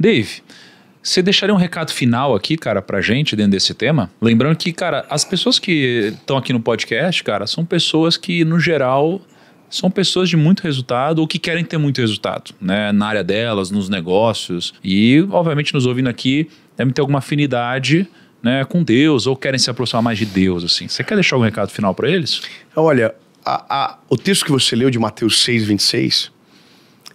Dave, você deixaria um recado final aqui, cara, pra gente dentro desse tema? Lembrando que, cara, as pessoas que estão aqui no podcast, cara, são pessoas que, no geral, são pessoas de muito resultado ou que querem ter muito resultado, né? Na área delas, nos negócios. E, obviamente, nos ouvindo aqui, devem ter alguma afinidade né, com Deus ou querem se aproximar mais de Deus, assim. Você quer deixar algum recado final para eles? Olha, a, a, o texto que você leu de Mateus 6, 26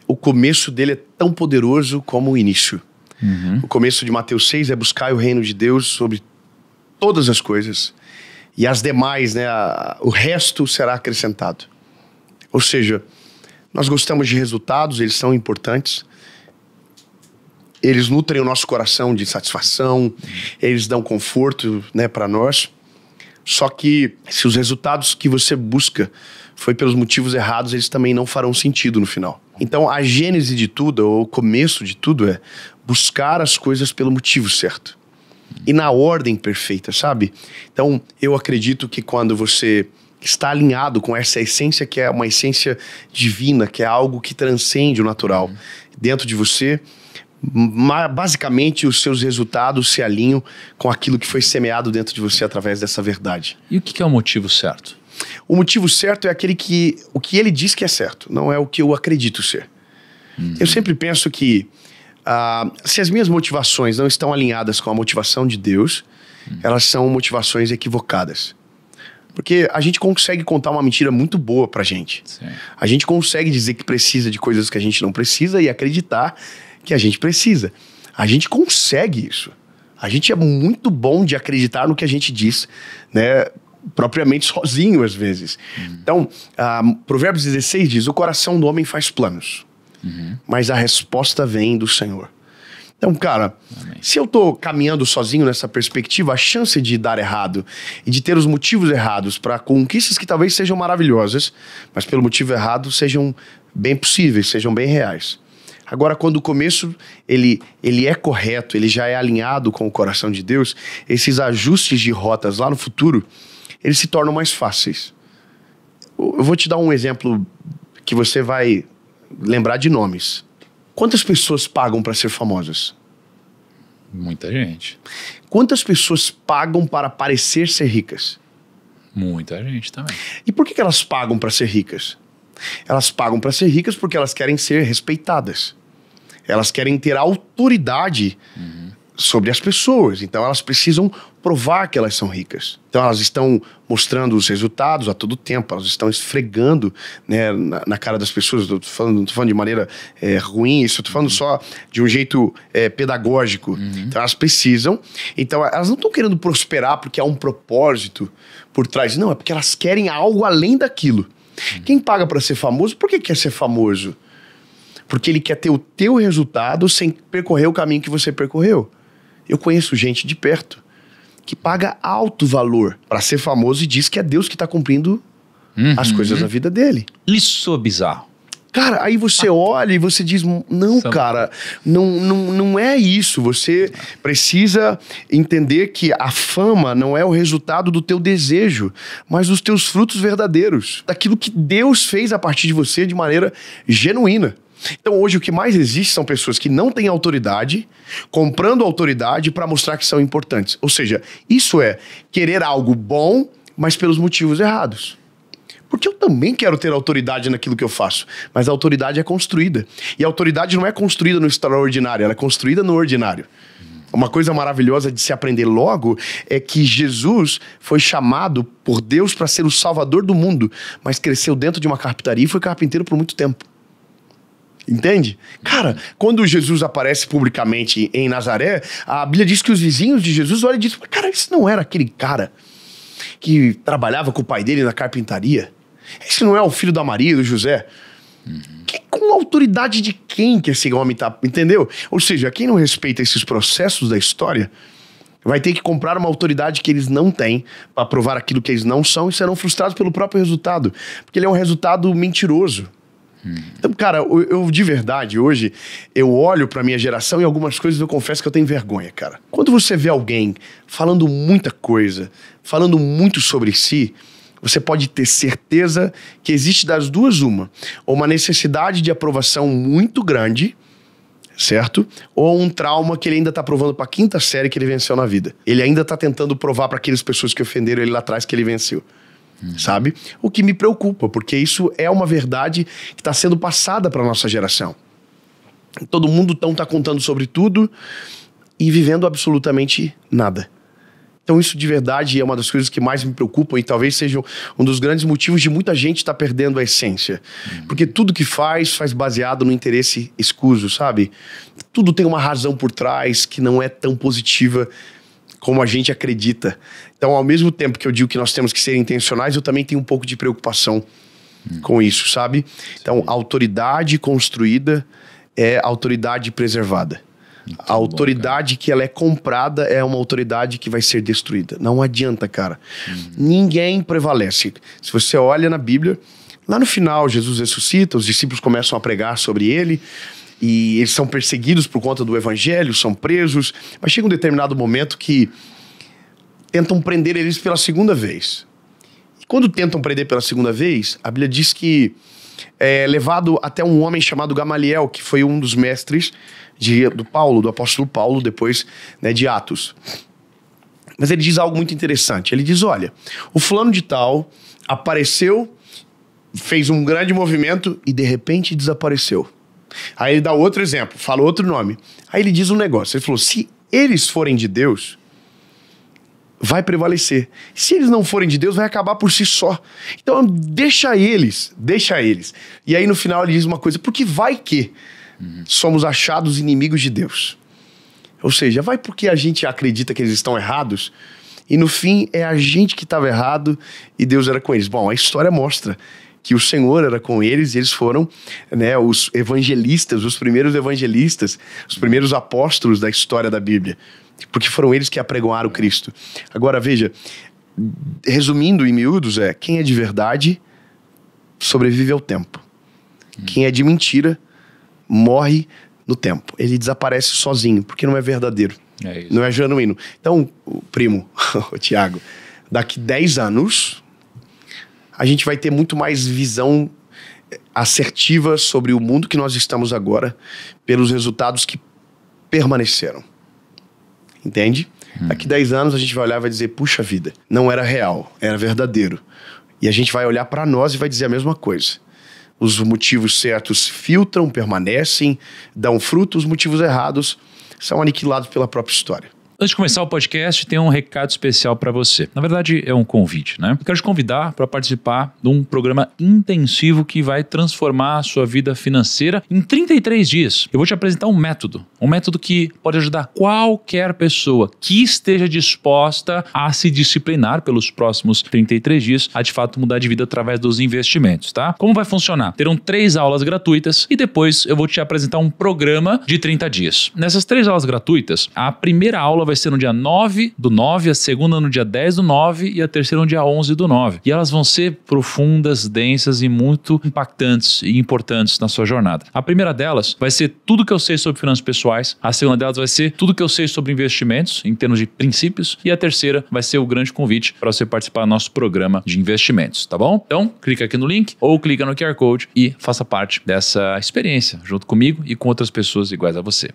o começo dele é tão poderoso como o início. Uhum. O começo de Mateus 6 é buscar o reino de Deus sobre todas as coisas e as demais, né, a, o resto será acrescentado. Ou seja, nós gostamos de resultados, eles são importantes. Eles nutrem o nosso coração de satisfação, eles dão conforto, né, para nós. Só que se os resultados que você busca foi pelos motivos errados, eles também não farão sentido no final. Então, a gênese de tudo, ou o começo de tudo, é buscar as coisas pelo motivo certo e na ordem perfeita, sabe? Então, eu acredito que quando você está alinhado com essa essência que é uma essência divina, que é algo que transcende o natural dentro de você, basicamente os seus resultados se alinham com aquilo que foi semeado dentro de você através dessa verdade. E o que é o motivo certo? O motivo certo é aquele que o que ele diz que é certo, não é o que eu acredito ser. Uhum. Eu sempre penso que ah, se as minhas motivações não estão alinhadas com a motivação de Deus, uhum. elas são motivações equivocadas. Porque a gente consegue contar uma mentira muito boa pra gente. Sim. A gente consegue dizer que precisa de coisas que a gente não precisa e acreditar que a gente precisa. A gente consegue isso. A gente é muito bom de acreditar no que a gente diz, né? Propriamente sozinho, às vezes. Uhum. Então, uh, Provérbios 16 diz: O coração do homem faz planos, uhum. mas a resposta vem do Senhor. Então, cara, Amém. se eu tô caminhando sozinho nessa perspectiva, a chance de dar errado e de ter os motivos errados para conquistas que talvez sejam maravilhosas, mas pelo motivo errado sejam bem possíveis, sejam bem reais. Agora, quando o começo ele, ele é correto, ele já é alinhado com o coração de Deus, esses ajustes de rotas lá no futuro, eles se tornam mais fáceis. Eu vou te dar um exemplo que você vai lembrar de nomes. Quantas pessoas pagam para ser famosas? Muita gente. Quantas pessoas pagam para parecer ser ricas? Muita gente também. E por que, elas pagam para ser ricas? Elas pagam para ser ricas porque elas querem ser respeitadas. Elas querem ter autoridade uhum. sobre as pessoas. Então elas precisam provar que elas são ricas. Então elas estão mostrando os resultados a todo tempo, elas estão esfregando né, na, na, cara das pessoas. Estou falando, não falando de maneira é, ruim, isso estou falando uhum. só de um jeito é, pedagógico. Uhum. Então elas precisam. Então elas não estão querendo prosperar porque há um propósito por trás. Não, é porque elas querem algo além daquilo. Quem paga para ser famoso, por que quer ser famoso? Porque ele quer ter o teu resultado sem percorrer o caminho que você percorreu. Eu conheço gente de perto que paga alto valor para ser famoso e diz que é Deus que está cumprindo uhum. as coisas da vida dele. Isso é bizarro. Cara, aí você olha e você diz: não, cara, não, não, não é isso. Você precisa entender que a fama não é o resultado do teu desejo, mas dos teus frutos verdadeiros, daquilo que Deus fez a partir de você de maneira genuína. Então hoje o que mais existe são pessoas que não têm autoridade, comprando autoridade para mostrar que são importantes. Ou seja, isso é querer algo bom, mas pelos motivos errados. Porque eu também quero ter autoridade naquilo que eu faço. Mas a autoridade é construída. E a autoridade não é construída no extraordinário, ela é construída no ordinário. Uma coisa maravilhosa de se aprender logo é que Jesus foi chamado por Deus para ser o salvador do mundo, mas cresceu dentro de uma carpintaria e foi carpinteiro por muito tempo. Entende? Cara, quando Jesus aparece publicamente em Nazaré, a Bíblia diz que os vizinhos de Jesus olham e dizem: Cara, isso não era aquele cara que trabalhava com o pai dele na carpintaria? Esse não é o filho da Maria, do José? Uhum. Que, com autoridade de quem que esse homem tá. Entendeu? Ou seja, quem não respeita esses processos da história vai ter que comprar uma autoridade que eles não têm para provar aquilo que eles não são e serão frustrados pelo próprio resultado. Porque ele é um resultado mentiroso. Então, cara, eu, eu, de verdade, hoje, eu olho pra minha geração e algumas coisas eu confesso que eu tenho vergonha, cara. Quando você vê alguém falando muita coisa, falando muito sobre si, você pode ter certeza que existe das duas uma, ou uma necessidade de aprovação muito grande, certo? Ou um trauma que ele ainda está provando para a quinta série que ele venceu na vida. Ele ainda está tentando provar para aquelas pessoas que ofenderam ele lá atrás que ele venceu. Hum. Sabe? O que me preocupa, porque isso é uma verdade que está sendo passada para nossa geração. Todo mundo tão está contando sobre tudo e vivendo absolutamente nada. Então, isso de verdade é uma das coisas que mais me preocupam e talvez seja um dos grandes motivos de muita gente estar tá perdendo a essência. Uhum. Porque tudo que faz, faz baseado no interesse escuso, sabe? Tudo tem uma razão por trás que não é tão positiva como a gente acredita. Então, ao mesmo tempo que eu digo que nós temos que ser intencionais, eu também tenho um pouco de preocupação hum. com isso, sabe? Então, autoridade construída é autoridade preservada. Muito a autoridade bom, que ela é comprada é uma autoridade que vai ser destruída. Não adianta, cara. Uhum. Ninguém prevalece. Se você olha na Bíblia, lá no final, Jesus ressuscita, os discípulos começam a pregar sobre ele e eles são perseguidos por conta do evangelho, são presos, mas chega um determinado momento que tentam prender eles pela segunda vez. E quando tentam prender pela segunda vez, a Bíblia diz que é, levado até um homem chamado Gamaliel, que foi um dos mestres de, do Paulo, do apóstolo Paulo, depois né, de Atos. Mas ele diz algo muito interessante. Ele diz: olha, o fulano de tal apareceu, fez um grande movimento e de repente desapareceu. Aí ele dá outro exemplo, fala outro nome. Aí ele diz um negócio. Ele falou: se eles forem de Deus, vai prevalecer. Se eles não forem de Deus, vai acabar por si só. Então deixa eles, deixa eles. E aí no final ele diz uma coisa, porque vai que uhum. somos achados inimigos de Deus. Ou seja, vai porque a gente acredita que eles estão errados, e no fim é a gente que estava errado e Deus era com eles. Bom, a história mostra que o Senhor era com eles e eles foram né, os evangelistas, os primeiros evangelistas, os primeiros apóstolos da história da Bíblia porque foram eles que apregoaram Cristo. Agora, veja, resumindo em miúdos, é quem é de verdade sobrevive ao tempo. Quem é de mentira morre no tempo. Ele desaparece sozinho, porque não é verdadeiro. É não é genuíno. Então, o primo, o Tiago, daqui 10 anos, a gente vai ter muito mais visão eh, assertiva sobre o mundo que nós estamos agora, pelos resultados que permaneceram entende? Hum. Daqui 10 anos a gente vai olhar e vai dizer, puxa vida, não era real, era verdadeiro. E a gente vai olhar para nós e vai dizer a mesma coisa. Os motivos certos filtram, permanecem, dão fruto, os motivos errados são aniquilados pela própria história. Antes de começar o podcast, tem um recado especial para você. Na verdade, é um convite, né? Eu quero te convidar para participar de um programa intensivo que vai transformar a sua vida financeira em 33 dias. Eu vou te apresentar um método, um método que pode ajudar qualquer pessoa que esteja disposta a se disciplinar pelos próximos 33 dias a de fato mudar de vida através dos investimentos, tá? Como vai funcionar? Terão três aulas gratuitas e depois eu vou te apresentar um programa de 30 dias. Nessas três aulas gratuitas, a primeira aula aula vai ser no dia 9 do 9, a segunda no dia 10 do 9 e a terceira no dia 11 do 9. E elas vão ser profundas, densas e muito impactantes e importantes na sua jornada. A primeira delas vai ser tudo que eu sei sobre finanças pessoais, a segunda delas vai ser tudo que eu sei sobre investimentos em termos de princípios e a terceira vai ser o grande convite para você participar do nosso programa de investimentos, tá bom? Então, clica aqui no link ou clica no QR Code e faça parte dessa experiência junto comigo e com outras pessoas iguais a você.